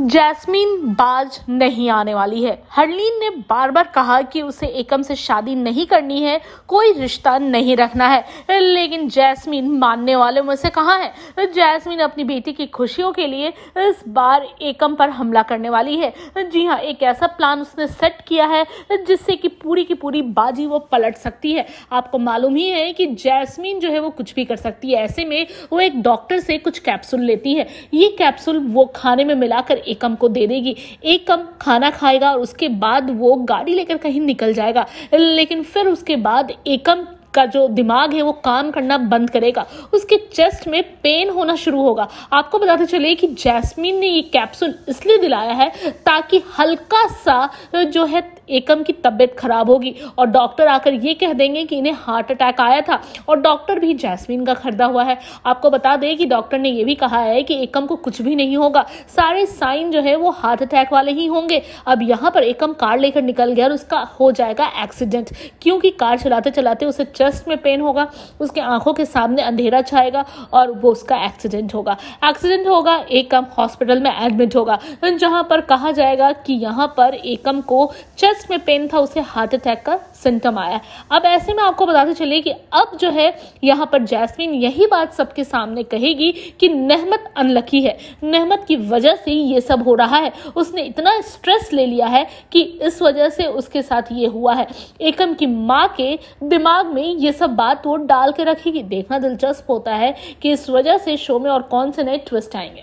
jasmine बाज नहीं आने वाली है हरलीन ने बार बार कहा कि उसे एकम से शादी नहीं करनी है कोई रिश्ता नहीं रखना है लेकिन जैस्मीन मानने वाले मुझसे कहाँ है जैस्मीन अपनी बेटी की खुशियों के लिए इस बार एकम पर हमला करने वाली है जी हाँ एक ऐसा प्लान उसने सेट किया है जिससे कि पूरी की पूरी बाजी वो पलट सकती है आपको मालूम ही है कि जैस्मीन जो है वो कुछ भी कर सकती है ऐसे में वो एक डॉक्टर से कुछ कैप्सूल लेती है ये कैप्सूल वो खाने में मिलाकर एकम को दे देगी एकम खाना खाएगा और उसके बाद वो गाड़ी लेकर कहीं निकल जाएगा लेकिन फिर उसके बाद एकम का जो दिमाग है वो काम करना बंद करेगा उसके चेस्ट में पेन होना शुरू होगा आपको बताते चले कि जैस्मिन ने ये कैप्सूल इसलिए दिलाया है ताकि हल्का सा जो है एकम की तबीयत खराब होगी और डॉक्टर आकर ये कह देंगे कि इन्हें हार्ट अटैक आया था और डॉक्टर भी जैस्मिन का खरीदा हुआ है आपको बता दें कि डॉक्टर ने यह भी कहा है कि एकम को कुछ भी नहीं होगा सारे साइन जो है वो हार्ट अटैक वाले ही होंगे अब यहाँ पर एकम कार लेकर निकल गया और उसका हो जाएगा एक्सीडेंट क्योंकि कार चलाते चलाते उसे चेस्ट में पेन होगा उसके आंखों के सामने अंधेरा छाएगा और वो उसका एक्सीडेंट होगा एक्सीडेंट होगा एकम हॉस्पिटल में एडमिट होगा जहां पर कहा जाएगा कि यहाँ पर एकम को चेस्ट में पेन था उसे हार्ट अटैक का सिम्टम आया अब ऐसे में आपको बताते चले कि अब जो है यहाँ पर जैस्मिन यही बात सबके सामने कहेगी कि नहमत अनलकी है नहमत की वजह से ये सब हो रहा है उसने इतना स्ट्रेस ले लिया है कि इस वजह से उसके साथ ये हुआ है एकम की माँ के दिमाग में ये सब बात वो डाल के रखेगी देखना दिलचस्प होता है कि इस वजह से शो में और कौन से नए ट्विस्ट आएंगे